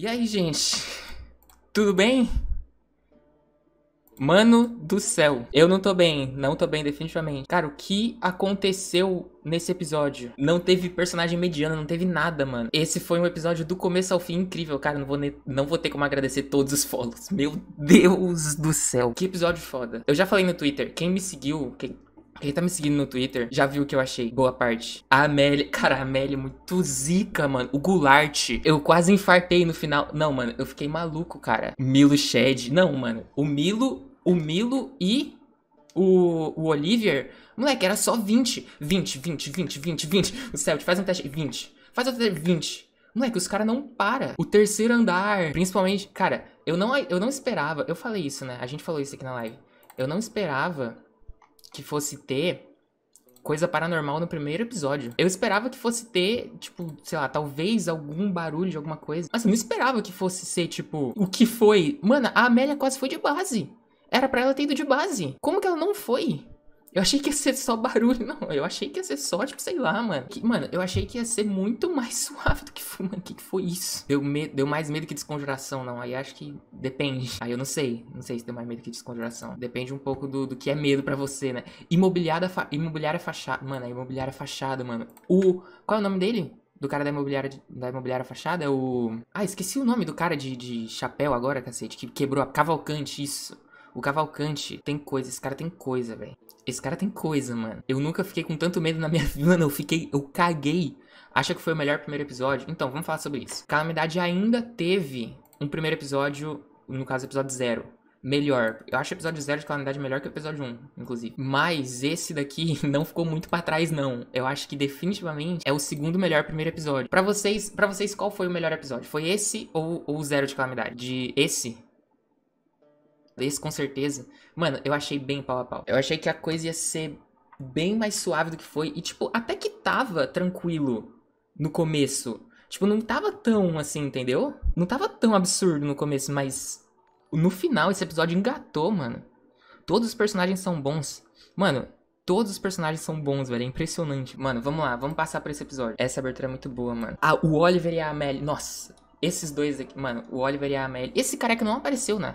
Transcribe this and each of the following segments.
E aí, gente? Tudo bem? Mano do céu, eu não tô bem, não tô bem definitivamente. Cara, o que aconteceu nesse episódio? Não teve personagem mediano, não teve nada, mano. Esse foi um episódio do começo ao fim incrível, cara. Não vou, não vou ter como agradecer todos os follows. Meu Deus do céu, que episódio foda. Eu já falei no Twitter, quem me seguiu, quem quem tá me seguindo no Twitter já viu o que eu achei. Boa parte. A Amélia. Cara, a Amélia é muito zica, mano. O Goulart. Eu quase infartei no final. Não, mano, eu fiquei maluco, cara. Milo Shed. Não, mano. O Milo. O Milo e. O, o Olivier. Moleque, era só 20. 20, 20, 20, 20, 20. O Celtic, faz um teste. 20. Faz outro teste. 20. Moleque, os caras não para. O terceiro andar. Principalmente. Cara, eu não, eu não esperava. Eu falei isso, né? A gente falou isso aqui na live. Eu não esperava que fosse ter coisa paranormal no primeiro episódio. Eu esperava que fosse ter, tipo, sei lá, talvez algum barulho de alguma coisa. Mas eu não esperava que fosse ser, tipo, o que foi. Mano, a Amélia quase foi de base. Era para ela ter ido de base. Como que ela não foi? Eu achei que ia ser só barulho, não. Eu achei que ia ser só, tipo, sei lá, mano. Que, mano, eu achei que ia ser muito mais suave do que foi, mano. O que, que, foi isso? Deu, medo, deu mais medo que desconjuração, não. Aí acho que depende. Aí eu não sei. Não sei se deu mais medo que desconjuração. Depende um pouco do, do que é medo para você, né? Imobiliária, fa... imobiliária fachada. Mano, a é imobiliária fachada, mano. O. Qual é o nome dele? do cara da imobiliária, da imobiliária fachada é o. Ah, esqueci o nome do cara de, de chapéu agora, cacete, que quebrou a Cavalcante, isso. O Cavalcante tem coisa, esse cara tem coisa, velho. Esse cara tem coisa, mano. Eu nunca fiquei com tanto medo na minha vida. Mano, eu fiquei. Eu caguei. Acha que foi o melhor primeiro episódio? Então, vamos falar sobre isso. Calamidade ainda teve um primeiro episódio, no caso, episódio zero. Melhor. Eu acho o episódio zero de Calamidade melhor que o episódio 1, inclusive. Mas esse daqui não ficou muito para trás, não. Eu acho que definitivamente é o segundo melhor primeiro episódio. para vocês para vocês, qual foi o melhor episódio? Foi esse ou o zero de Calamidade? De esse esse com certeza. Mano, eu achei bem pau a pau. Eu achei que a coisa ia ser bem mais suave do que foi. E, tipo, até que tava tranquilo no começo. Tipo, não tava tão assim, entendeu? Não tava tão absurdo no começo, mas no final esse episódio engatou, mano. Todos os personagens são bons. Mano, todos os personagens são bons, velho. É impressionante. Mano, vamos lá, vamos passar por esse episódio. Essa abertura é muito boa, mano. Ah, o Oliver e a Amélie. Nossa, esses dois aqui, mano, o Oliver e a Amélie. Esse careca não apareceu, né?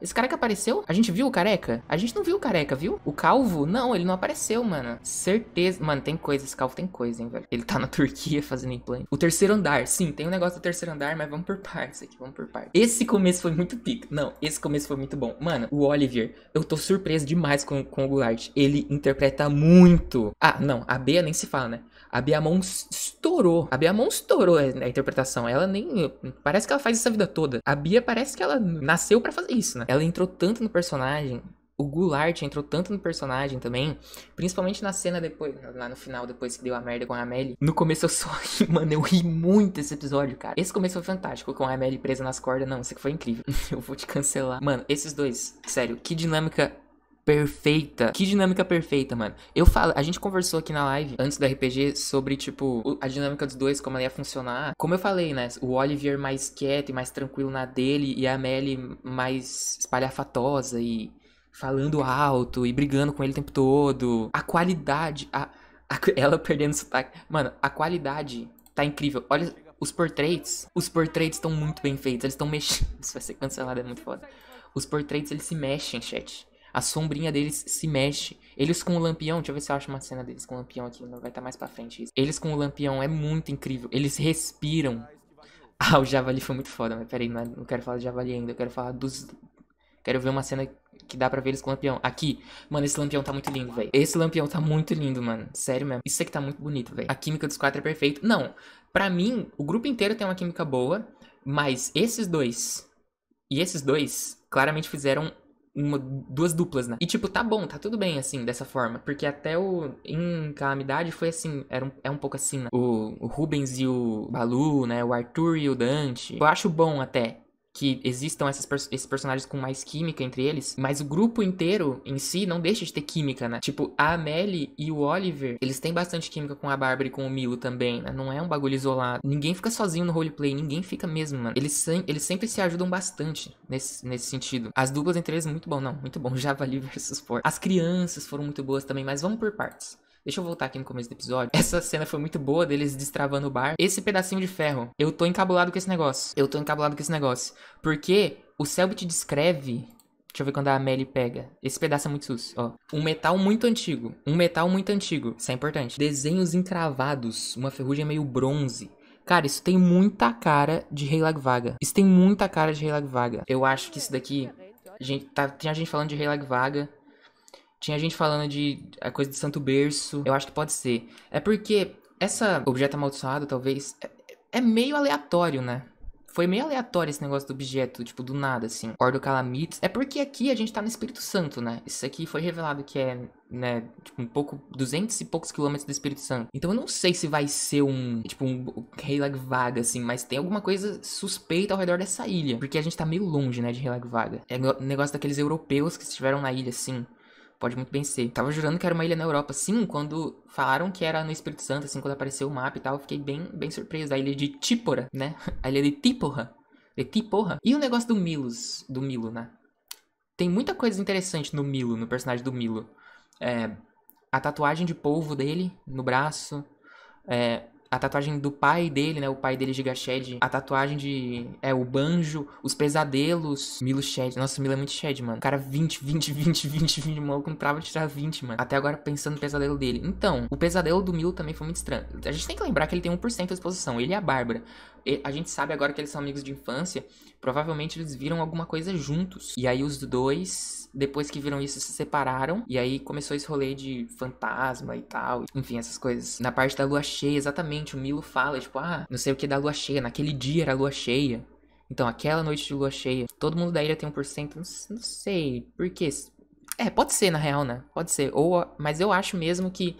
Esse careca apareceu? A gente viu o careca? A gente não viu o careca, viu? O calvo? Não, ele não apareceu, mano. Certeza. Mano, tem coisa. Esse calvo tem coisa, hein, velho. Ele tá na Turquia fazendo implante. O terceiro andar. Sim, tem um negócio do terceiro andar, mas vamos por partes aqui. Vamos por partes. Esse começo foi muito pico. Não, esse começo foi muito bom. Mano, o Oliver, eu tô surpreso demais com, com o Goulart. Ele interpreta muito. Ah, não. A Bea nem se fala, né? A Bea Mon estourou. A Bea Mon estourou a interpretação. Ela nem. Parece que ela faz essa vida toda. A Bia parece que ela nasceu para fazer isso, né? ela entrou tanto no personagem, o Goulart entrou tanto no personagem também, principalmente na cena depois, lá no final, depois que deu a merda com a Amélie. No começo eu só ri, mano, eu ri muito esse episódio, cara. Esse começo foi fantástico, com a Amélie presa nas cordas, não, isso aqui foi incrível. eu vou te cancelar. Mano, esses dois, sério, que dinâmica perfeita. Que dinâmica perfeita, mano. Eu falo, a gente conversou aqui na live antes do RPG sobre, tipo, a dinâmica dos dois, como ela ia funcionar. Como eu falei, né? O Oliver mais quieto e mais tranquilo na dele, e a Melly mais espalhafatosa e falando alto e brigando com ele o tempo todo. A qualidade, a, a ela perdendo sotaque. Mano, a qualidade tá incrível. Olha. Os portraits, os portraits estão muito bem feitos. Eles estão mexendo. Isso vai ser cancelado, é muito foda. Os portraits, eles se mexem, chat a sombrinha deles se mexe. Eles com o lampião, deixa eu ver se eu acho uma cena deles com o lampião aqui, vai estar tá mais pra frente isso. Eles com o lampião é muito incrível. Eles respiram. Ah, o javali foi muito foda, mas peraí, é, não quero falar do javali ainda, eu quero falar dos... Quero ver uma cena que dá pra ver eles com o lampião. Aqui, mano, esse lampião tá muito lindo, velho. Esse lampião tá muito lindo, mano. Sério mesmo. Isso aqui tá muito bonito, velho. A química dos quatro é perfeita. Não, pra mim, o grupo inteiro tem uma química boa, mas esses dois e esses dois claramente fizeram uma, duas duplas, né? E tipo, tá bom, tá tudo bem, assim, dessa forma. Porque até o. Em Calamidade foi assim, era um, é um pouco assim, né? O, o Rubens e o Balu, né? O Arthur e o Dante. Eu acho bom até que existam essas, esses personagens com mais química entre eles, mas o grupo inteiro em si não deixa de ter química, né? Tipo, a Amelie e o Oliver, eles têm bastante química com a Barbara e com o Milo também, né? Não é um bagulho isolado. Ninguém fica sozinho no roleplay, ninguém fica mesmo, mano. Eles, eles sempre se ajudam bastante nesse, nesse sentido. As duplas entre eles, muito bom, não, muito bom. Javali versus Ford. As crianças foram muito boas também, mas vamos por partes. Deixa eu voltar aqui no começo do episódio. Essa cena foi muito boa deles destravando o bar. Esse pedacinho de ferro, eu tô encabulado com esse negócio. Eu tô encabulado com esse negócio. Porque o Selbit descreve Deixa eu ver quando a Amelie pega. Esse pedaço é muito sus, ó. Um metal muito antigo. Um metal muito antigo. Isso é importante. Desenhos encravados. Uma ferrugem meio bronze. Cara, isso tem muita cara de Rei Lagvaga. Isso tem muita cara de Rei Lagvaga. Eu acho que isso daqui... Gente, tá, tem a gente falando de Rei Lagvaga. Tinha gente falando de a coisa de Santo Berço. Eu acho que pode ser. É porque essa objeto amaldiçoado, talvez, é, é meio aleatório, né? Foi meio aleatório esse negócio do objeto, tipo, do nada, assim. Ordo Calamitos. É porque aqui a gente tá no Espírito Santo, né? Isso aqui foi revelado que é, né, tipo, um pouco, 200 e poucos quilômetros do Espírito Santo. Então eu não sei se vai ser um, tipo, um Heilag Vaga, assim, mas tem alguma coisa suspeita ao redor dessa ilha. Porque a gente tá meio longe, né, de Heilag Vaga. É o negócio daqueles europeus que estiveram na ilha, assim. Pode muito bem ser. Tava jurando que era uma ilha na Europa. Sim, quando falaram que era no Espírito Santo, assim, quando apareceu o mapa e tal, eu fiquei bem, bem surpreso. A ilha de Típora, né? A ilha de Típora. De Típora. E o negócio do Milos, do Milo, né? Tem muita coisa interessante no Milo, no personagem do Milo. É, a tatuagem de polvo dele no braço. É, a tatuagem do pai dele, né? O pai dele, Giga Shed. A tatuagem de. É, o banjo, os pesadelos. Milo Shed. Nossa, o Milo é muito Shed, mano. cara 20, 20, 20, 20, 20. O maluco não trava de tirar 20, mano. Até agora pensando no pesadelo dele. Então, o pesadelo do Milo também foi muito estranho. A gente tem que lembrar que ele tem 1% de exposição. Ele e a Bárbara a gente sabe agora que eles são amigos de infância, provavelmente eles viram alguma coisa juntos. E aí os dois, depois que viram isso, se separaram. E aí começou esse rolê de fantasma e tal. Enfim, essas coisas. Na parte da lua cheia, exatamente, o Milo fala, tipo, ah, não sei o que da lua cheia, naquele dia era lua cheia. Então, aquela noite de lua cheia, todo mundo da ilha tem 1%, não, não sei, por quê? É, pode ser, na real, né? Pode ser. Ou, mas eu acho mesmo que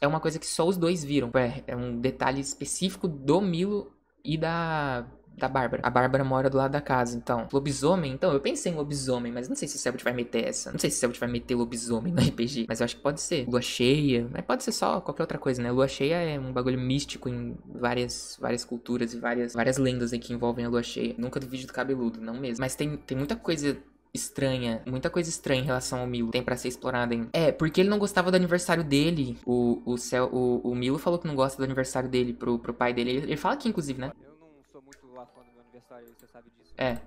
é uma coisa que só os dois viram. É, é um detalhe específico do Milo e da da Bárbara. A Bárbara mora do lado da casa, então. Lobisomem, então, eu pensei em lobisomem, mas não sei se o Selbit vai meter essa. Não sei se o Selbit vai meter lobisomem no RPG, mas eu acho que pode ser. Lua cheia, mas né? pode ser só qualquer outra coisa, né? Lua cheia é um bagulho místico em várias, várias culturas e várias, várias lendas aí que envolvem a lua cheia. Nunca do vídeo do cabeludo, não mesmo. Mas tem, tem muita coisa estranha, muita coisa estranha em relação ao Milo tem para ser explorada ainda. É, porque ele não gostava do aniversário dele. O, o, Cel, o, o Milo falou que não gosta do aniversário dele pro, pro pai dele. Ele, ele fala aqui, inclusive, né? Eu não sou muito lá do aniversário, você sabe disso. É.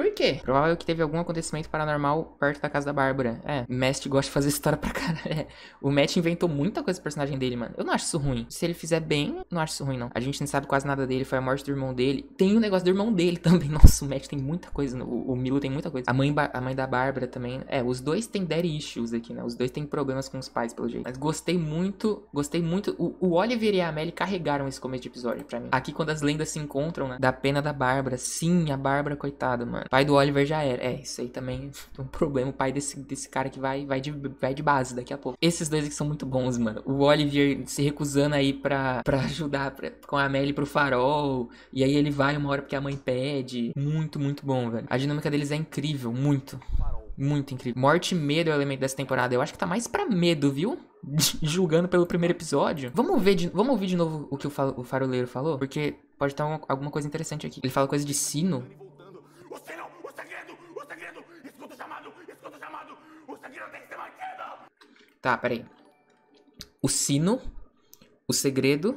Por quê? Provável que teve algum acontecimento paranormal perto da casa da Bárbara. É, Mestre gosta de fazer história pra caralho. É, o Matt inventou muita coisa pro personagem dele, mano. Eu não acho isso ruim. Se ele fizer bem, não acho isso ruim, não. A gente não sabe quase nada dele, foi a morte do irmão dele. Tem o um negócio do irmão dele também. Nossa, o Matt tem muita coisa. O, o Milo tem muita coisa. A mãe, a mãe da Bárbara também. É, os dois têm daddy issues aqui, né? Os dois têm problemas com os pais, pelo jeito. Mas gostei muito, gostei muito. O, o Oliver e a Amélia carregaram esse começo de episódio pra mim. Aqui, quando as lendas se encontram, né? Da pena da Bárbara. Sim, a Bárbara, coitada, mano pai do Oliver já era. É, isso aí também é um problema. O pai desse, desse cara que vai, vai, de, vai de base daqui a pouco. Esses dois aqui são muito bons, mano. O Oliver se recusando aí pra, pra ajudar pra, com a Amélie pro farol. E aí ele vai uma hora porque a mãe pede. Muito, muito bom, velho. A dinâmica deles é incrível, muito. Muito incrível. Morte e medo é o elemento dessa temporada. Eu acho que tá mais pra medo, viu? Julgando pelo primeiro episódio. Vamos ver de, vamos ouvir de novo o que o, fa o faroleiro falou? Porque pode estar alguma coisa interessante aqui. Ele fala coisa de sino. Tá, peraí. O sino, o segredo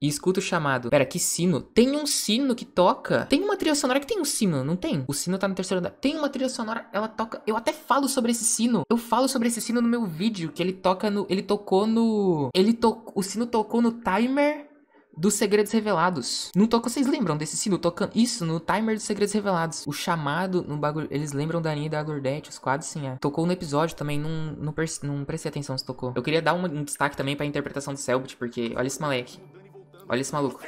e escuta o chamado. Pera, que sino? Tem um sino que toca. Tem uma trilha sonora que tem um sino, não tem? O sino tá no terceiro andar. Tem uma trilha sonora, ela toca. Eu até falo sobre esse sino. Eu falo sobre esse sino no meu vídeo, que ele toca no. Ele tocou no. Ele tocou. O sino tocou no timer dos Segredos Revelados. No Tocan, vocês lembram desse sino tocando? Isso, no timer dos Segredos Revelados. O chamado no bagulho. Eles lembram da Aninha e da Lurdete, os quadros sim, é. Tocou no episódio também, não, não, não prestei atenção se tocou. Eu queria dar um, um destaque também pra interpretação do Selbit, porque olha esse moleque. Olha esse maluco.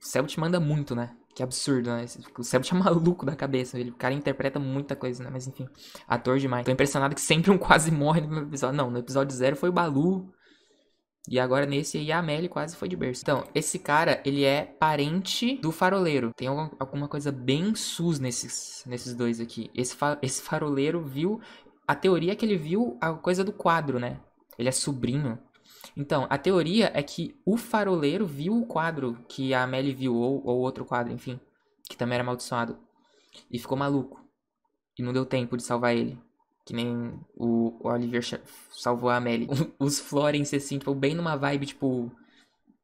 O Selbit manda muito, né? Que absurdo, né? O Selbit é maluco da cabeça. Ele, o cara interpreta muita coisa, né? Mas enfim, ator demais. Tô impressionado que sempre um quase morre no episódio. Não, no episódio zero foi o Balu. E agora nesse aí a Amélie quase foi de berço. Então, esse cara, ele é parente do faroleiro. Tem alguma coisa bem sus nesses, nesses dois aqui. Esse, fa esse faroleiro viu. A teoria é que ele viu a coisa do quadro, né? Ele é sobrinho então, a teoria é que o faroleiro viu o quadro que a Amélie viu, ou, ou outro quadro, enfim, que também era amaldiçoado, e ficou maluco. E não deu tempo de salvar ele. Que nem o, Oliver salvou a Amélie. Os Florence, assim, tipo, bem numa vibe, tipo,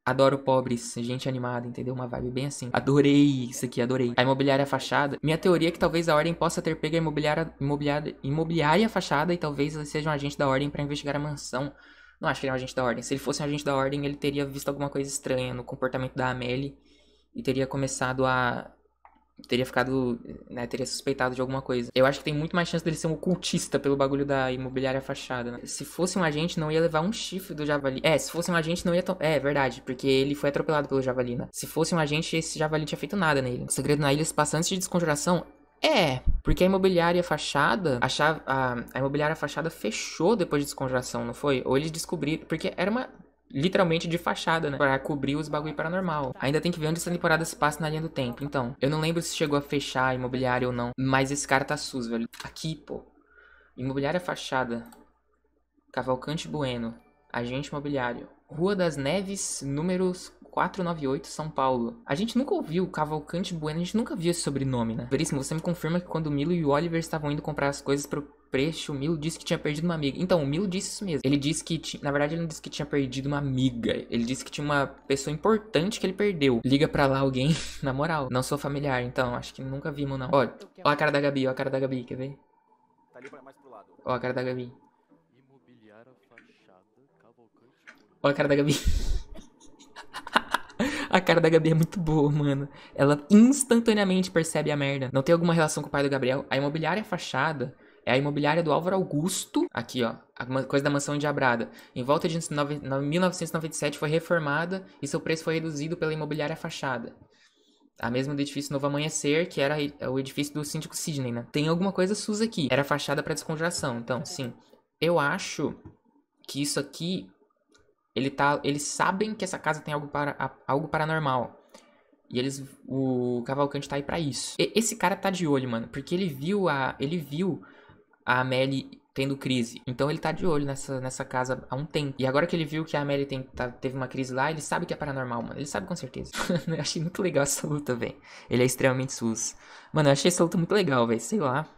Adoro pobres, gente animada, entendeu? Uma vibe bem assim. Adorei isso aqui, adorei. A imobiliária fachada. Minha teoria é que talvez a ordem possa ter pego a imobiliária, imobiliária, imobiliária fachada e talvez eles sejam um agente da ordem para investigar a mansão. Não acho que ele é um agente da ordem. Se ele fosse um agente da ordem, ele teria visto alguma coisa estranha no comportamento da Amelie e teria começado a. Teria ficado. Né, teria suspeitado de alguma coisa. Eu acho que tem muito mais chance dele ser um ocultista pelo bagulho da imobiliária fachada, né? Se fosse um agente, não ia levar um chifre do javali. É, se fosse um agente, não ia. To... É, verdade, porque ele foi atropelado pelo javali, né? Se fosse um agente, esse javali tinha feito nada nele. O segredo na ilha se passa antes de desconjuração é, porque a imobiliária fachada, a, chave, a, a imobiliária fachada fechou depois de desconjuração, não foi? Ou eles descobriram, porque era uma literalmente de fachada, né? Pra cobrir os bagulho paranormal. Ainda tem que ver onde essa temporada se passa na linha do tempo. Então, eu não lembro se chegou a fechar a imobiliária ou não. Mas esse cara tá sus, velho. Aqui, pô. Imobiliária fachada. Cavalcante Bueno. Agente imobiliário. Rua das Neves, números 498 São Paulo. A gente nunca ouviu Cavalcante Bueno, a gente nunca viu esse sobrenome, né? Veríssimo, você me confirma que quando o Milo e o Oliver estavam indo comprar as coisas pro Preço, o Milo disse que tinha perdido uma amiga. Então, o Milo disse isso mesmo. Ele disse que, na verdade, ele não disse que tinha perdido uma amiga. Ele disse que tinha uma pessoa importante que ele perdeu. Liga pra lá alguém, na moral. Não sou familiar, então, acho que nunca vimos, não. Ó, ó a cara da Gabi, ó a cara da Gabi, quer ver? Tá ali mais pro lado. Ó a cara da Gabi. Ó a cara da Gabi. A cara da Gabi é muito boa, mano. Ela instantaneamente percebe a merda. Não tem alguma relação com o pai do Gabriel? A imobiliária é fachada é a imobiliária do Álvaro Augusto. Aqui, ó. A coisa da mansão endiabrada. Em volta de 1997 foi reformada e seu preço foi reduzido pela imobiliária fachada. A mesma do edifício Novo Amanhecer, que era o edifício do síndico Sidney, né? Tem alguma coisa SUS aqui. Era fachada para desconjuração, então, sim. Eu acho que isso aqui ele tá, eles sabem que essa casa tem algo, para, algo paranormal. E eles, o Cavalcante tá aí para isso. E, esse cara tá de olho, mano, porque ele viu a, ele viu a Amelie tendo crise. Então ele tá de olho nessa, nessa casa há um tempo. E agora que ele viu que a Amélia tem, tá, teve uma crise lá, ele sabe que é paranormal, mano. Ele sabe com certeza. Mano, eu achei muito legal essa luta, velho. Ele é extremamente sus. Mano, eu achei essa luta muito legal, velho. Sei lá.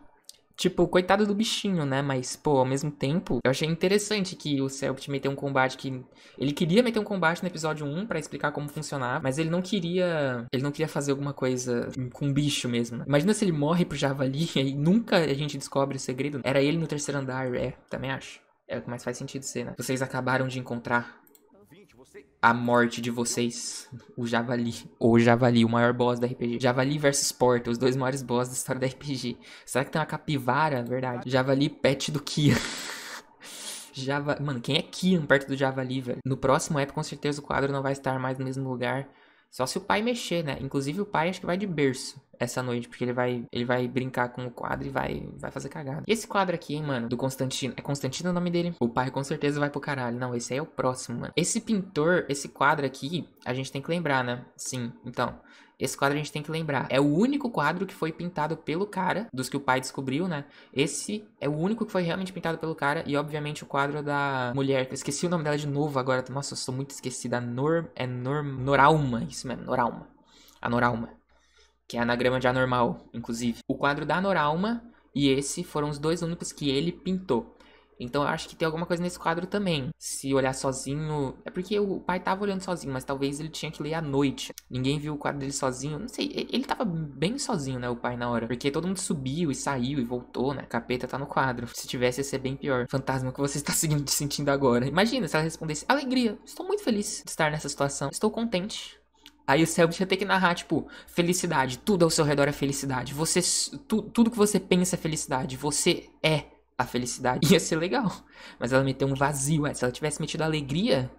Tipo, coitado do bichinho, né? Mas, pô, ao mesmo tempo, eu achei interessante que o Celpit meteu um combate que. Ele queria meter um combate no episódio 1 para explicar como funcionava, mas ele não queria. Ele não queria fazer alguma coisa com um bicho mesmo. Né? Imagina se ele morre pro Javali e nunca a gente descobre o segredo. Era ele no terceiro andar, é, também acho. É o que mais faz sentido ser, né? Vocês acabaram de encontrar a morte de vocês, o Javali, ou Javali, o maior boss da RPG. Javali versus Porta, os dois maiores boss da história da RPG. Será que tem uma capivara, verdade? Javali pet do Kia. Java... Mano, quem é Kian perto do Javali, velho? No próximo app, com certeza, o quadro não vai estar mais no mesmo lugar. Só se o pai mexer, né? Inclusive o pai acho que vai de berço essa noite, porque ele vai, ele vai brincar com o quadro e vai, vai fazer cagada. E esse quadro aqui, hein, mano, do Constantino. É Constantino o nome dele? O pai com certeza vai pro caralho. Não, esse aí é o próximo, mano. Esse pintor, esse quadro aqui, a gente tem que lembrar, né? Sim, então. Esse quadro a gente tem que lembrar. É o único quadro que foi pintado pelo cara, dos que o pai descobriu, né? Esse é o único que foi realmente pintado pelo cara. E, obviamente, o quadro da mulher. Eu esqueci o nome dela de novo agora. Nossa, eu sou muito esquecida. É Nor É Noralma. Isso mesmo, Noralma. A Noralma. Que é anagrama de anormal, inclusive. O quadro da Noralma e esse foram os dois únicos que ele pintou. Então eu acho que tem alguma coisa nesse quadro também. Se olhar sozinho. É porque o pai tava olhando sozinho, mas talvez ele tinha que ler à noite. Ninguém viu o quadro dele sozinho. Não sei, ele tava bem sozinho, né? O pai na hora. Porque todo mundo subiu e saiu e voltou, né? capeta tá no quadro. Se tivesse, ia ser bem pior. Fantasma que você está seguindo, sentindo agora. Imagina se ela respondesse: Alegria, estou muito feliz de estar nessa situação. Estou contente. Aí o Selbit ia ter que narrar, tipo, felicidade, tudo ao seu redor é felicidade. Você. Tu, tudo que você pensa é felicidade. Você é a felicidade ia ser legal. Mas ela meteu um vazio. É, se ela tivesse metido alegria,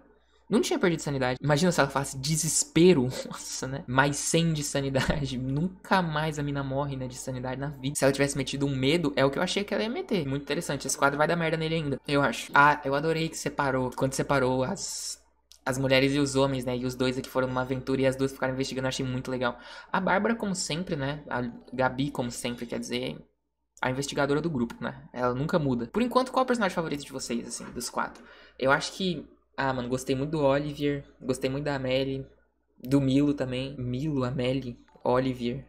não tinha perdido sanidade. Imagina se ela falasse desespero, nossa, né? Mais sem de sanidade. Nunca mais a mina morre, né? De sanidade na vida. Se ela tivesse metido um medo, é o que eu achei que ela ia meter. Muito interessante. Esse quadro vai dar merda nele ainda, eu acho. Ah, eu adorei que separou. Quando separou as. As mulheres e os homens, né? E os dois aqui foram numa aventura e as duas ficaram investigando, eu achei muito legal. A Bárbara, como sempre, né? A Gabi, como sempre, quer dizer, a investigadora do grupo, né? Ela nunca muda. Por enquanto, qual é o personagem favorito de vocês, assim, dos quatro? Eu acho que. Ah, mano, gostei muito do Oliver, gostei muito da Amelie, do Milo também. Milo, Amelie, Oliver,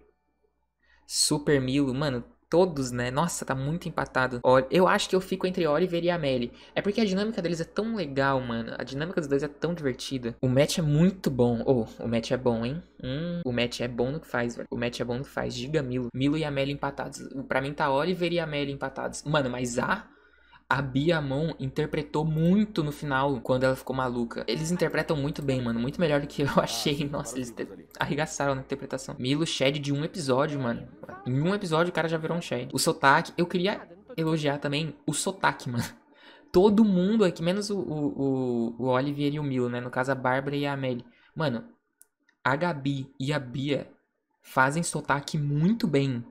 Super Milo, mano, todos, né? Nossa, tá muito empatado. Olha, eu acho que eu fico entre Oliver e Amelie. É porque a dinâmica deles é tão legal, mano. A dinâmica dos dois é tão divertida. O match é muito bom. Oh, o match é bom, hein? Hum, o match é bom no que faz, velho. O match é bom no que faz. Giga Milo. Milo e Amelie empatados. Pra mim tá Oliver e Amelie empatados. Mano, mas a a Bia Mon interpretou muito no final, quando ela ficou maluca. Eles interpretam muito bem, mano. Muito melhor do que eu ah, achei. Nossa, eles arregaçaram na interpretação. Milo Shed de um episódio, mano. Em um episódio o cara já virou um Shed. O sotaque, eu queria elogiar também o sotaque, mano todo mundo aqui, menos o, o, o, Oliver e o Milo, né? No caso, a Bárbara e a Amélie. Mano, a Gabi e a Bia fazem sotaque muito bem.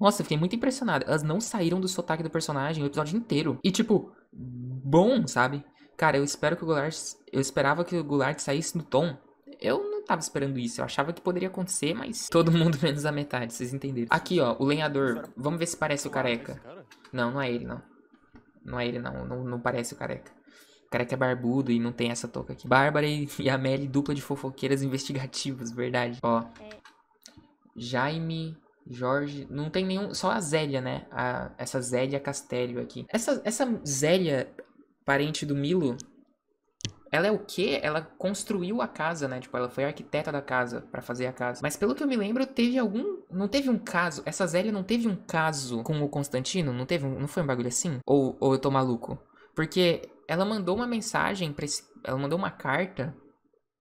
Nossa, fiquei muito impressionado. Elas não saíram do sotaque do personagem o episódio inteiro. E tipo, bom, sabe? Cara, eu espero que o Goulart. Eu esperava que o Goulart saísse no tom. Eu não tava esperando isso. Eu achava que poderia acontecer, mas todo mundo menos a metade, vocês entenderam. Aqui, ó, o lenhador. Vamos ver se parece o careca. Não, não é ele, não. Não é ele, não. Não, não parece o careca. O careca é barbudo e não tem essa touca aqui. Bárbara e, e Amélie, dupla de fofoqueiras investigativas, verdade. Ó. É. Jaime Jorge. Não tem nenhum. Só a Zélia, né? A, essa Zélia Castelho aqui. Essa, essa Zélia, parente do Milo, ela é o quê? Ela construiu a casa, né? Tipo, ela foi arquiteta da casa para fazer a casa. Mas pelo que eu me lembro, teve algum. Não teve um caso. Essa Zélia não teve um caso com o Constantino? Não teve um... Não foi um bagulho assim? Ou, ou eu tô maluco? Porque ela mandou uma mensagem pra esse... Ela mandou uma carta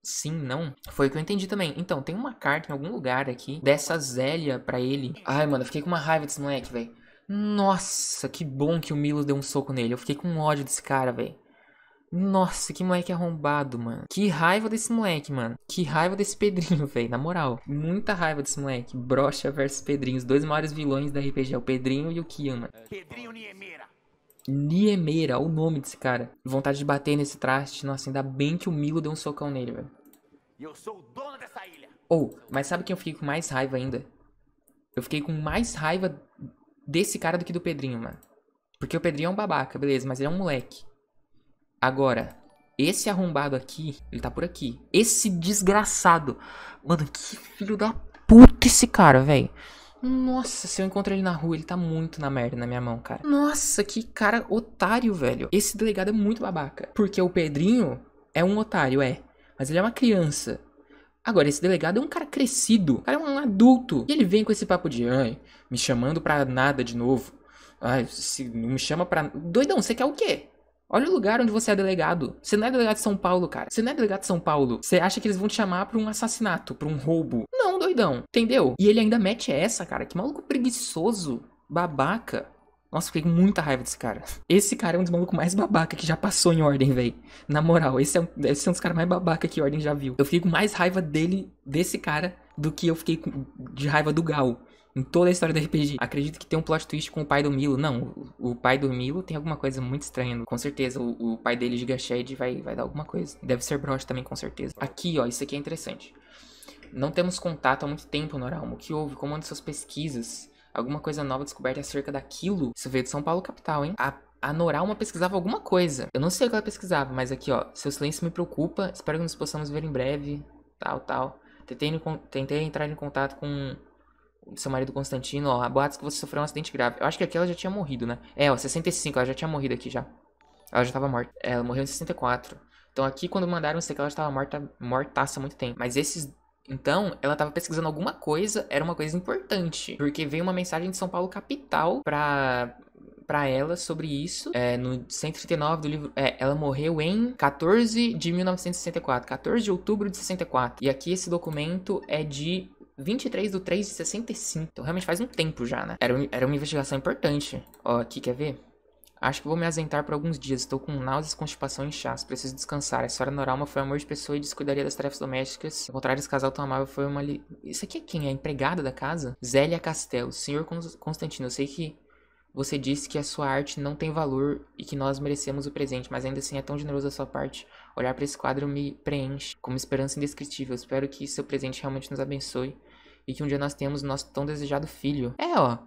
Sim, não. Foi o que eu entendi também. Então, tem uma carta em algum lugar aqui dessa Zélia pra ele. Ai, mano, eu fiquei com uma raiva desse moleque, velho. Nossa, que bom que o Milo deu um soco nele. Eu fiquei com ódio desse cara, velho. Nossa, que moleque arrombado, mano. Que raiva desse moleque, mano. Que raiva desse Pedrinho, velho. Na moral, muita raiva desse moleque. Brocha versus Pedrinho. Os dois maiores vilões da RPG, é o Pedrinho e o Kian, mano. Pedrinho Niemira. Niemeira, o nome desse cara. Vontade de bater nesse traste. Nossa, ainda bem que o Milo deu um socão nele, velho. Eu sou o dono dessa ilha. Ou, oh, mas sabe quem eu fiquei com mais raiva ainda? Eu fiquei com mais raiva desse cara do que do Pedrinho, mano. Porque o Pedrinho é um babaca, beleza, mas ele é um moleque. Agora, esse arrombado aqui, ele tá por aqui. Esse desgraçado. Mano, que filho da puta esse cara, velho. Nossa, se eu encontro ele na rua, ele tá muito na merda na minha mão, cara. Nossa, que cara otário, velho. Esse delegado é muito babaca. Porque o Pedrinho é um otário, é. Mas ele é uma criança. Agora, esse delegado é um cara crescido. O cara é um adulto. E ele vem com esse papo de, ai, me chamando pra nada de novo. Ai, se não me chama pra. Doidão, você quer o quê? Olha o lugar onde você é delegado. Você não é delegado de São Paulo, cara. Você não é delegado de São Paulo. Você acha que eles vão te chamar pra um assassinato, pra um roubo. Não, doidão. Entendeu? E ele ainda mete essa, cara. Que maluco preguiçoso. Babaca. Nossa, fiquei com muita raiva desse cara. Esse cara é um dos malucos mais babaca que já passou em Ordem, velho. Na moral, esse é, um, esse é um dos caras mais babaca que Ordem já viu. Eu fiquei com mais raiva dele, desse cara, do que eu fiquei com, de raiva do Gal em toda a história do RPG. Acredito que tem um plot twist com o pai do Milo. Não, o, pai do Milo tem alguma coisa muito estranha. Com certeza, o, o pai dele, Gigashed, vai, vai dar alguma coisa. Deve ser Broche também, com certeza. Aqui, ó, isso aqui é interessante. Não temos contato há muito tempo, Noralmo. O que houve? Como andam suas pesquisas? Alguma coisa nova descoberta acerca daquilo? Isso veio de São Paulo, capital, hein? A a Noralma pesquisava alguma coisa. Eu não sei o que ela pesquisava, mas aqui, ó. Seu silêncio me preocupa. Espero que nos possamos ver em breve. Tal, tal. Tentei, tentei entrar em contato com seu marido Constantino, ó, há boatos que você sofreu um acidente grave. Eu acho que aqui ela já tinha morrido, né? É, ó, 65, ela já tinha morrido aqui já. Ela já tava morta. É, ela morreu em 64. Então aqui, quando mandaram isso aqui, ela já tava morta, mortaça há muito tempo. Mas esses... Então, ela tava pesquisando alguma coisa, era uma coisa importante. Porque veio uma mensagem de São Paulo capital pra para ela sobre isso é, no 139 do livro. É, ela morreu em 14 de 1964, 14 de outubro de 64. E aqui esse documento é de 23 do 3 de 65. Então realmente faz um tempo já, né? Era, era uma investigação importante. Ó, aqui, quer ver? Acho que vou me ausentar por alguns dias. Estou com náuseas, constipação e inchaço. Preciso descansar. A senhora Noralma foi amor de pessoa e descuidaria das tarefas domésticas. Ao contrário, esse casal tão amável foi uma... Li... Isso aqui é quem? É a empregada da casa? Zélia Castelo. Senhor Constantino, eu sei que você disse que a sua arte não tem valor e que nós merecemos o presente, mas ainda assim é tão generoso da sua parte. Olhar para esse quadro me preenche como esperança indescritível. Espero que seu presente realmente nos abençoe e que um dia nós temos o nosso tão desejado filho. É, ó.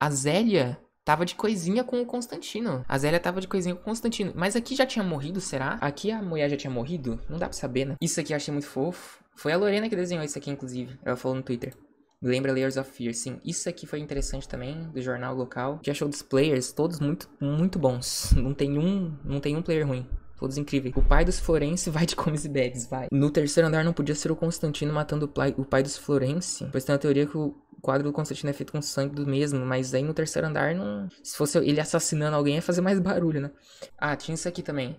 A Zélia tava de coisinha com o Constantino. A Zélia tava de coisinha com o Constantino. Mas aqui já tinha morrido, será? Aqui a mulher já tinha morrido? Não dá pra saber, né? Isso aqui eu achei muito fofo. Foi a Lorena que desenhou isso aqui, inclusive. Ela falou no Twitter. Lembra Layers of Fear, sim. Isso aqui foi interessante também, do jornal local. Que achou dos players, todos muito, muito bons. Não tem um, não tem um player ruim. Todos incríveis. O pai dos Florence vai de comes e bebes, vai. No terceiro andar não podia ser o Constantino matando o pai, o pai dos Florence, pois tem a teoria que o quadro do Constantino é feito com sangue do mesmo, mas aí no terceiro andar não... Se fosse ele assassinando alguém ia fazer mais barulho, né? Ah, tinha isso aqui também.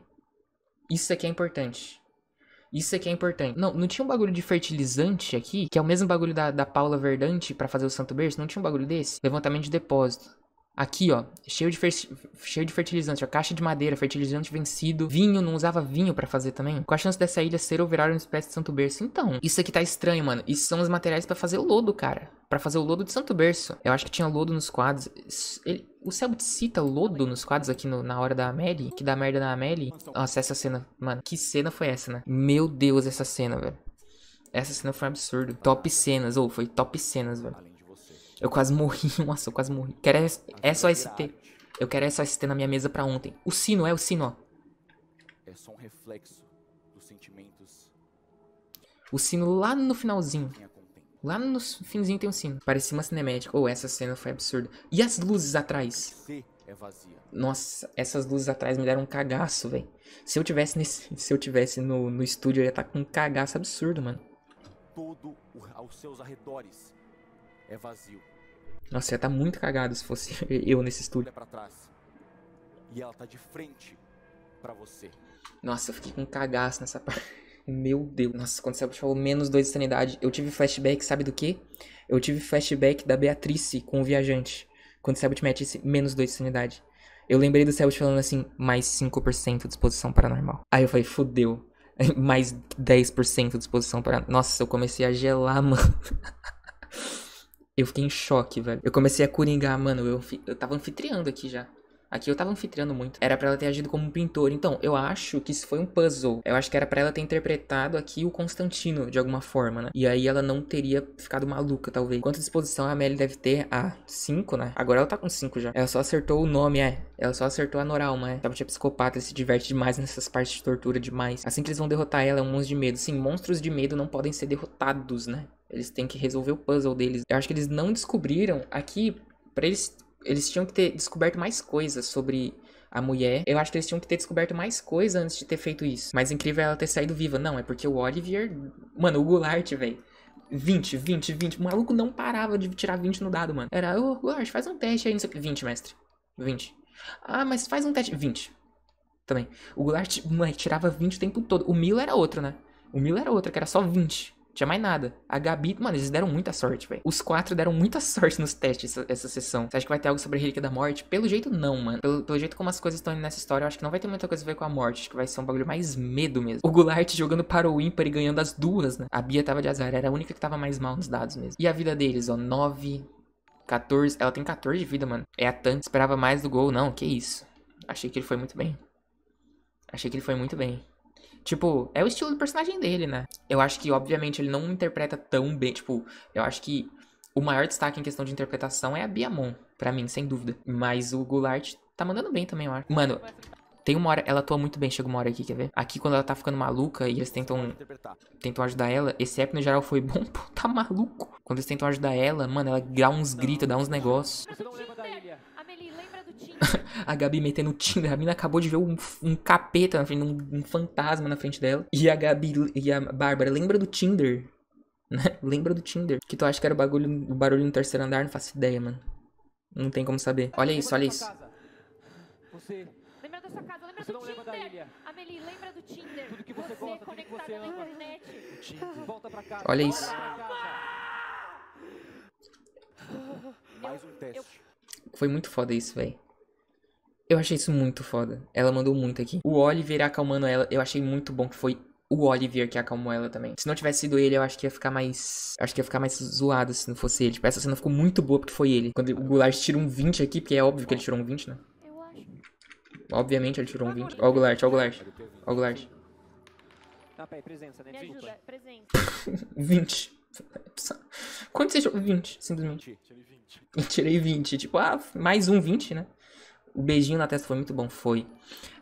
Isso aqui é importante. Isso aqui é importante. Não, não tinha um bagulho de fertilizante aqui, que é o mesmo bagulho da, da Paula Verdante para fazer o Santo Berço? Não tinha um bagulho desse? Levantamento de depósito. Aqui, ó, cheio de, cheio de fertilizante, ó, caixa de madeira, fertilizante vencido, vinho, não usava vinho para fazer também? Com a chance dessa ilha ser overall uma espécie de Santo Berço? Então, isso aqui tá estranho, mano. Isso são os materiais para fazer lodo, cara. para fazer o lodo de Santo Berço. Eu acho que tinha lodo nos quadros. Ele, o Selbit cita lodo nos quadros aqui no, na hora da Amélie, que dá merda na Amélie. Nossa, essa cena, mano, que cena foi essa, né? Meu Deus, essa cena, velho. Essa cena foi um absurdo. Top cenas, ou oh, foi top cenas, velho. Eu quase morri, nossa, eu quase morri. Quero é, é só ST. Eu quero é essa ST na minha mesa pra ontem. O sino, é o sino, ó. É só um reflexo dos sentimentos. O sino lá no finalzinho. Lá no finzinho tem um sino. Parecia uma cinemática. Ou oh, essa cena foi absurda. E as luzes atrás? É Nossa, essas luzes atrás me deram um cagaço, velho. Se eu tivesse nesse, se eu tivesse no, no estúdio, eu ia estar tá com um cagaço absurdo, mano. Todo o, aos seus arredores é vazio. Nossa, ia tá muito cagado se fosse eu nesse estúdio. Olha pra trás. E ela tá de frente para você. Nossa, eu fiquei com cagaço nessa parte. Meu Deus. Nossa, quando você falou menos dois de sanidade, eu tive flashback, sabe do quê? Eu tive flashback da Beatrice com o viajante. Quando o te mete menos dois de sanidade. Eu lembrei do Selbit falando assim, mais 5% de exposição paranormal. Aí eu falei, fudeu, mais 10% de exposição paranormal. Nossa, eu comecei a gelar, mano. Eu fiquei em choque, velho. Eu comecei a coringar, mano. Eu, eu tava anfitriando aqui já. Aqui eu tava anfitriando muito. Era para ela ter agido como um pintor. Então, eu acho que isso foi um puzzle. Eu acho que era para ela ter interpretado aqui o Constantino de alguma forma, né? E aí ela não teria ficado maluca, talvez. Quanto disposição a Amélie deve ter? ah, cinco, né? Agora ela tá com cinco já. Ela só acertou o nome, é. Ela só acertou a Noralma, é. Tava é psicopata, ele se diverte demais nessas partes de tortura demais. Assim que eles vão derrotar ela, é um monstro de medo. Sim, monstros de medo não podem ser derrotados, né? Eles têm que resolver o puzzle deles. Eu acho que eles não descobriram aqui para eles eles tinham que ter descoberto mais coisas sobre a mulher. Eu acho que eles tinham que ter descoberto mais coisas antes de ter feito isso. Mas incrível é ela ter saído viva. Não, é porque o Olivier, mano, o Goulart, velho. 20, 20, 20. O maluco não parava de tirar 20 no dado, mano. Era, ô, oh, Goulart, faz um teste aí, não sei o que. 20, mestre. 20. Ah, mas faz um teste. 20. Também. O Goulart, mano, tirava 20 o tempo todo. O Milo era outro, né? O Milo era outro, que era só 20. Tinha mais nada. A Gabi, mano, eles deram muita sorte, velho. Os quatro deram muita sorte nos testes essa, essa, sessão. Você acha que vai ter algo sobre a Relíquia da Morte? Pelo jeito, não, mano. Pelo, pelo jeito como as coisas estão indo nessa história, eu acho que não vai ter muita coisa a ver com a morte. Acho que vai ser um bagulho mais medo mesmo. O Goulart jogando para o ímpar e ganhando as duas, né? A Bia tava de azar, era a única que tava mais mal nos dados mesmo. E a vida deles, ó, 9, 14. Ela tem 14 de vida, mano. É a Tan. Esperava mais do gol, não. Que isso. Achei que ele foi muito bem. Achei que ele foi muito bem. Tipo, é o estilo do personagem dele, né? Eu acho que, obviamente, ele não interpreta tão bem. Tipo, eu acho que o maior destaque em questão de interpretação é a Biamon, para mim, sem dúvida. Mas o Goulart tá mandando bem também, eu acho. Mano, tem uma hora, ela atua muito bem, chega uma hora aqui, quer ver? Aqui quando ela tá ficando maluca e eles tentam tentam ajudar ela, esse app no geral foi bom, pô, tá maluco. Quando eles tentam ajudar ela, mano, ela dá uns gritos, dá uns negócios. a Gabi metendo o Tinder. A mina acabou de ver um, um capeta na frente, um, um, fantasma na frente dela. E a Gabi e a Bárbara, lembra do Tinder? Né? Lembra do Tinder? Que tu acha que era o, bagulho, o barulho no terceiro andar? Não faço ideia, mano. Não tem como saber. Olha isso, olha isso. Você... Lembra da sua casa, lembra você do Tinder. Lembra Amelie, lembra do Tinder. Tudo que você, você gosta, conectada que você ama. na internet. Volta pra casa. Olha isso. Mais um teste. Eu foi muito foda isso, velho. Eu achei isso muito foda. Ela mandou muito aqui. O Oliver acalmando ela, eu achei muito bom que foi o Oliver que acalmou ela também. Se não tivesse sido ele, eu acho que ia ficar mais. Acho que ia ficar mais zoado se não fosse ele. Tipo, essa cena ficou muito boa porque foi ele. Quando o Goulart tira um 20 aqui, porque é óbvio que ele tirou um 20, né? Eu acho. Obviamente ele tirou um 20. Tá ó o Goulart, ó o Goulart. Ó o Goulart. Tá, peraí, presença, né? Me 20. Quanto você jogou? 20, simplesmente. E tirei 20. Tipo, ah, mais um 20, né? O beijinho na testa foi muito bom, foi.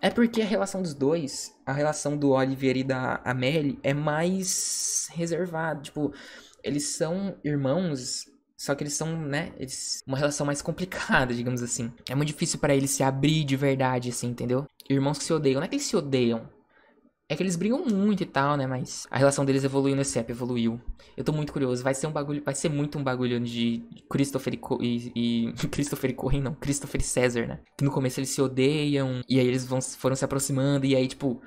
É porque a relação dos dois, a relação do Oliver e da Amélie, é mais reservada. Tipo, eles são irmãos, só que eles são, né? Eles, uma relação mais complicada, digamos assim. É muito difícil para eles se abrir de verdade, assim, entendeu? Irmãos que se odeiam. Não é que eles se odeiam, é que eles brigam muito e tal, né? Mas a relação deles evoluiu nesse app, evoluiu. Eu tô muito curioso. Vai ser um bagulho, vai ser muito um bagulho de Christopher e, e, e Christopher e não, Christopher e César, né? Que no começo eles se odeiam e aí eles vão foram se aproximando e aí tipo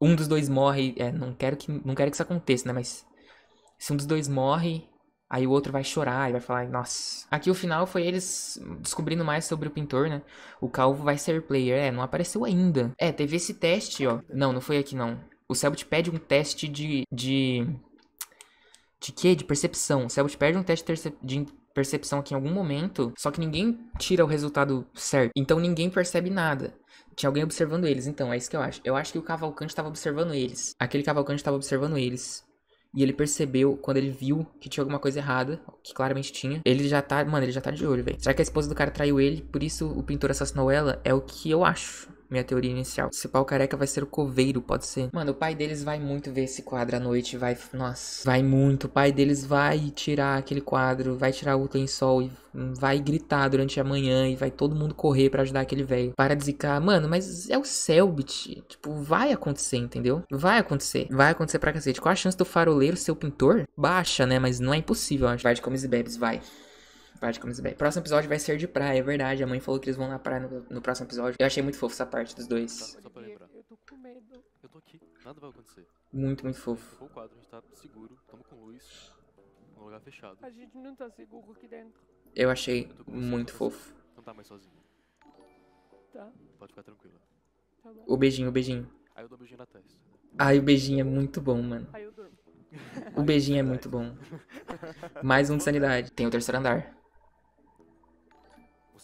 um dos dois morre, é, não quero que não quero que isso aconteça, né? Mas se um dos dois morre, Aí o outro vai chorar e vai falar, nossa. Aqui o final foi eles descobrindo mais sobre o pintor, né? O Calvo vai ser player. É, não apareceu ainda. É, teve esse teste, ó. Não, não foi aqui não. O Selbit pede um teste de. de. De quê? De percepção. O Selbit pede um teste de percepção aqui em algum momento, só que ninguém tira o resultado certo. Então ninguém percebe nada. Tinha alguém observando eles, então, é isso que eu acho. Eu acho que o Cavalcante estava observando eles. Aquele Cavalcante estava observando eles. E ele percebeu, quando ele viu que tinha alguma coisa errada, que claramente tinha, ele já tá, mano, ele já tá de olho, velho. Será que a esposa do cara traiu ele, por isso o pintor assassinou ela? É o que eu acho minha teoria inicial. Esse pau careca vai ser o coveiro, pode ser. Mano, o pai deles vai muito ver esse quadro à noite, vai... Nossa, vai muito. O pai deles vai tirar aquele quadro, vai tirar o lençol e vai gritar durante a manhã e vai todo mundo correr para ajudar aquele velho. Para de zicar. Mano, mas é o Selbit. Tipo, vai acontecer, entendeu? Vai acontecer. Vai acontecer pra cacete. Qual a chance do faroleiro ser o pintor? Baixa, né? Mas não é impossível, acho. Vai de comes e bebes, vai parte como Próximo episódio vai ser de praia, é verdade. A mãe falou que eles vão na praia no, no próximo episódio. Eu achei muito fofo essa parte dos dois. Tá, só pra lembrar. Eu tô com medo. Eu tô aqui. Nada vai acontecer. Muito, muito fofo. o quadro, a gente tá seguro. Tamo com luz. lugar fechado. A gente não tá seguro aqui dentro. Eu achei eu muito tá fofo. Assim. Não tá mais sozinho. Tá. Pode ficar tranquila. Tá bom. O beijinho, o beijinho. Aí eu dou um beijinho na testa. Ai, o beijinho é muito bom, mano. Aí eu durmo. O beijinho é muito bom. Mais um de sanidade. Tem o terceiro andar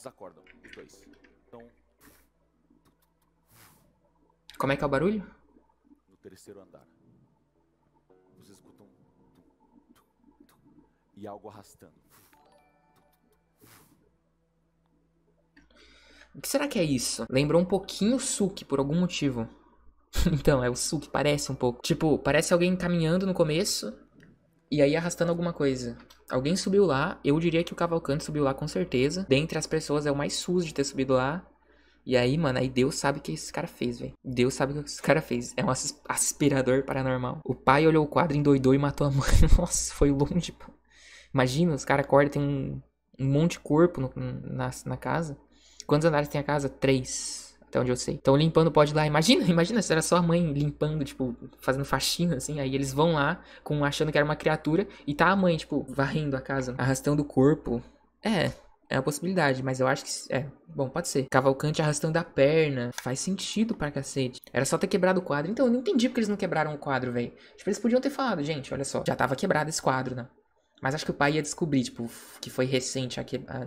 acordam, os dois. Então. Como é que é o barulho? No terceiro andar. Vocês escutam. E algo arrastando. O que será que é isso? Lembrou um pouquinho o Suki por algum motivo. então, é o Suki, parece um pouco. Tipo, parece alguém caminhando no começo e aí arrastando alguma coisa. Alguém subiu lá, eu diria que o Cavalcante subiu lá com certeza. Dentre as pessoas é o mais sus de ter subido lá. E aí, mano, aí Deus sabe o que esse cara fez, velho. Deus sabe o que esse cara fez. É um aspirador paranormal. O pai olhou o quadro, endoidou e matou a mãe. Nossa, foi longe, pô. Imagina, os caras acordam, tem um, um, monte de corpo no, na, na casa. Quantos andares tem a casa? Três até onde eu sei. Então limpando pode ir lá. Imagina, imagina se era só a mãe limpando, tipo, fazendo faxina, assim. Aí eles vão lá, com achando que era uma criatura, e tá a mãe, tipo, varrendo a casa, arrastando o corpo. É, é uma possibilidade, mas eu acho que. É, bom, pode ser. Cavalcante arrastando a perna. Faz sentido pra cacete. Era só ter quebrado o quadro. Então, eu não entendi porque eles não quebraram o quadro, velho. Tipo, eles podiam ter falado, gente, olha só. Já tava quebrado esse quadro, né? Mas acho que o pai ia descobrir, tipo, que foi recente a, que... a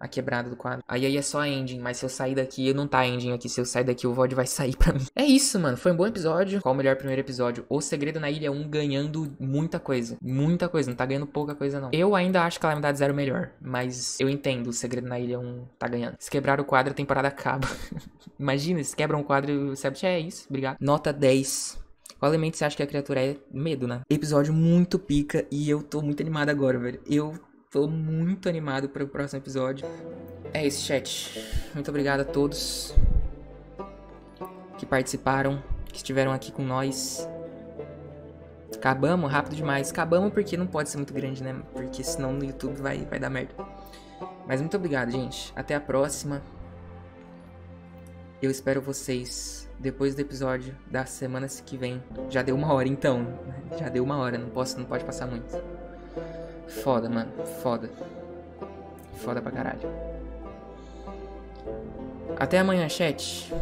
a quebrada do quadro. Aí aí é só a ending, mas se eu sair daqui, eu não tá ending aqui. Se eu sair daqui, o VOD vai sair pra mim. É isso, mano. Foi um bom episódio. Qual o melhor primeiro episódio? O Segredo na Ilha 1 ganhando muita coisa. Muita coisa. Não tá ganhando pouca coisa, não. Eu ainda acho Calamidade Zero melhor, mas eu entendo. O Segredo na Ilha 1 tá ganhando. Se quebrar o quadro, a temporada acaba. Imagina, se quebra um quadro e o é isso. Obrigado. Nota 10. Qual elemento você acha que a criatura é? Medo, né? Episódio muito pica e eu tô muito animado agora, velho. Eu Tô muito animado para o próximo episódio. É isso, chat. Muito obrigado a todos que participaram, que estiveram aqui com nós. Acabamos rápido demais. Acabamos porque não pode ser muito grande, né? Porque senão no YouTube vai, vai dar merda. Mas muito obrigado, gente. Até a próxima. Eu espero vocês depois do episódio da semana que vem. Já deu uma hora então. Né? Já deu uma hora, não posso, não pode passar muito. Foda, mano. Foda. Foda pra caralho. Até amanhã, chat.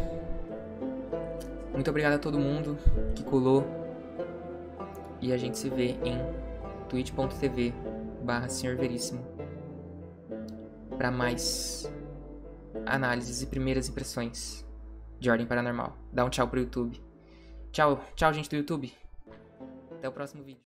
Muito obrigado a todo mundo que colou. E a gente se vê em twitch.tv barra Senhor Veríssimo para mais análises e primeiras impressões de Ordem Paranormal. Dá um tchau pro YouTube. Tchau, tchau gente do YouTube. Até o próximo vídeo.